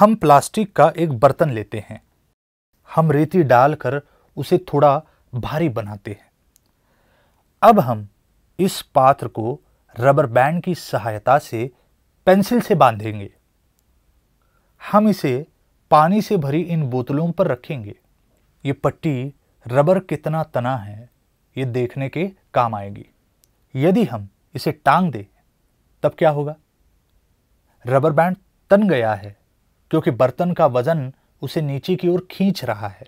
हम प्लास्टिक का एक बर्तन लेते हैं हम रेती डालकर उसे थोड़ा भारी बनाते हैं अब हम इस पात्र को रबर बैंड की सहायता से पेंसिल से बांधेंगे हम इसे पानी से भरी इन बोतलों पर रखेंगे ये पट्टी रबर कितना तना है ये देखने के काम आएगी यदि हम इसे टांग दें तब क्या होगा रबर बैंड तन गया है क्योंकि बर्तन का वजन उसे नीचे की ओर खींच रहा है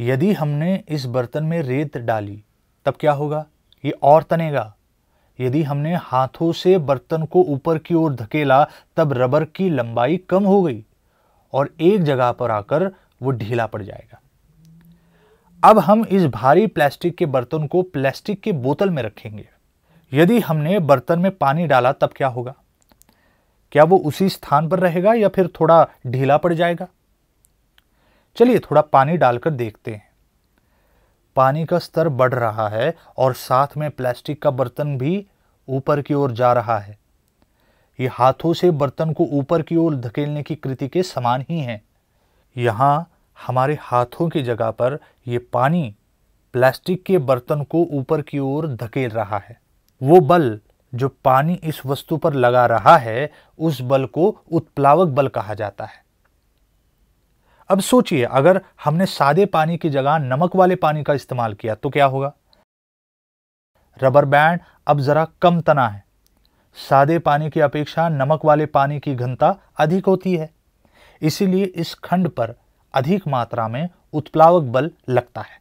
यदि हमने इस बर्तन में रेत डाली तब क्या होगा ये और तनेगा यदि हमने हाथों से बर्तन को ऊपर की ओर धकेला तब रबर की लंबाई कम हो गई और एक जगह पर आकर वो ढीला पड़ जाएगा अब हम इस भारी प्लास्टिक के बर्तन को प्लास्टिक के बोतल में रखेंगे यदि हमने बर्तन में पानी डाला तब क्या होगा क्या वो उसी स्थान पर रहेगा या फिर थोड़ा ढीला पड़ जाएगा चलिए थोड़ा पानी डालकर देखते हैं पानी का स्तर बढ़ रहा है और साथ में प्लास्टिक का बर्तन भी ऊपर की ओर जा रहा है ये हाथों से बर्तन को ऊपर की ओर धकेलने की कृति के समान ही है यहां हमारे हाथों की जगह पर यह पानी प्लास्टिक के बर्तन को ऊपर की ओर धकेल रहा है वो बल जो पानी इस वस्तु पर लगा रहा है उस बल को उत्प्लावक बल कहा जाता है अब सोचिए अगर हमने सादे पानी की जगह नमक वाले पानी का इस्तेमाल किया तो क्या होगा रबर बैंड अब जरा कम तना है सादे पानी की अपेक्षा नमक वाले पानी की घनता अधिक होती है इसीलिए इस खंड पर अधिक मात्रा में उत्प्लावक बल लगता है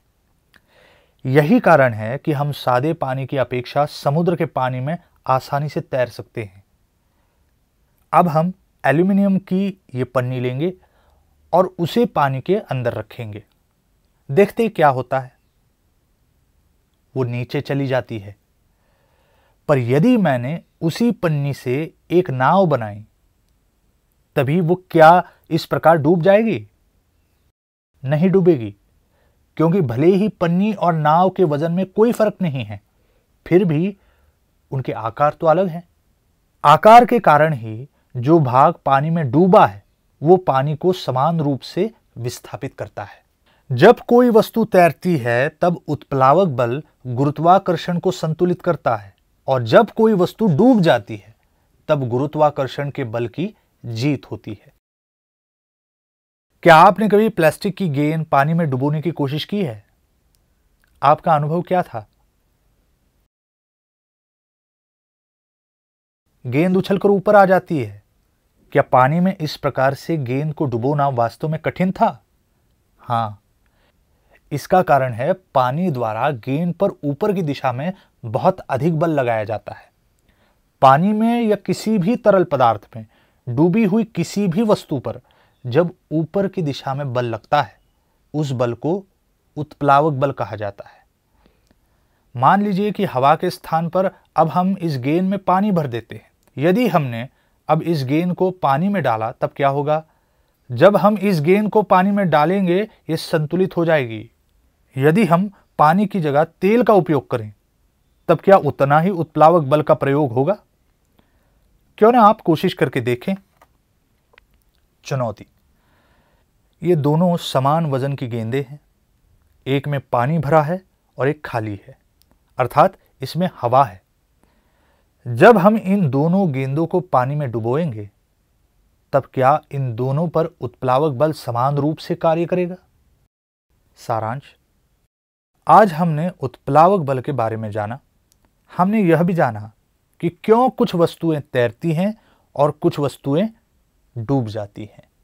यही कारण है कि हम सादे पानी की अपेक्षा समुद्र के पानी में आसानी से तैर सकते हैं अब हम एल्यूमिनियम की ये पन्नी लेंगे और उसे पानी के अंदर रखेंगे देखते क्या होता है वो नीचे चली जाती है पर यदि मैंने उसी पन्नी से एक नाव बनाई तभी वो क्या इस प्रकार डूब जाएगी नहीं डूबेगी क्योंकि भले ही पन्नी और नाव के वजन में कोई फर्क नहीं है फिर भी उनके आकार तो अलग हैं आकार के कारण ही जो भाग पानी में डूबा है वो पानी को समान रूप से विस्थापित करता है जब कोई वस्तु तैरती है तब उत्प्लावक बल गुरुत्वाकर्षण को संतुलित करता है और जब कोई वस्तु डूब जाती है तब गुरुत्वाकर्षण के बल की जीत होती है क्या आपने कभी प्लास्टिक की गेंद पानी में डुबोने की कोशिश की है आपका अनुभव क्या था गेंद उछल कर ऊपर आ जाती है क्या पानी में इस प्रकार से गेंद को डुबोना वास्तव में कठिन था हाँ इसका कारण है पानी द्वारा गेंद पर ऊपर की दिशा में बहुत अधिक बल लगाया जाता है पानी में या किसी भी तरल पदार्थ में डूबी हुई किसी भी वस्तु पर जब ऊपर की दिशा में बल लगता है उस बल को उत्प्लावक बल कहा जाता है मान लीजिए कि हवा के स्थान पर अब हम इस गेंद में पानी भर देते हैं यदि हमने अब इस गेंद को पानी में डाला तब क्या होगा जब हम इस गेंद को पानी में डालेंगे ये संतुलित हो जाएगी यदि हम पानी की जगह तेल का उपयोग करें तब क्या उतना ही उत्प्लावक बल का प्रयोग होगा क्यों ना आप कोशिश करके देखें चुनौती ये दोनों समान वजन की गेंदे हैं एक में पानी भरा है और एक खाली है अर्थात इसमें हवा है जब हम इन दोनों गेंदों को पानी में डुबोएंगे तब क्या इन दोनों पर उत्प्लावक बल समान रूप से कार्य करेगा सारांश आज हमने उत्प्लावक बल के बारे में जाना हमने यह भी जाना कि क्यों कुछ वस्तुएं तैरती हैं और कुछ वस्तुएं डूब जाती हैं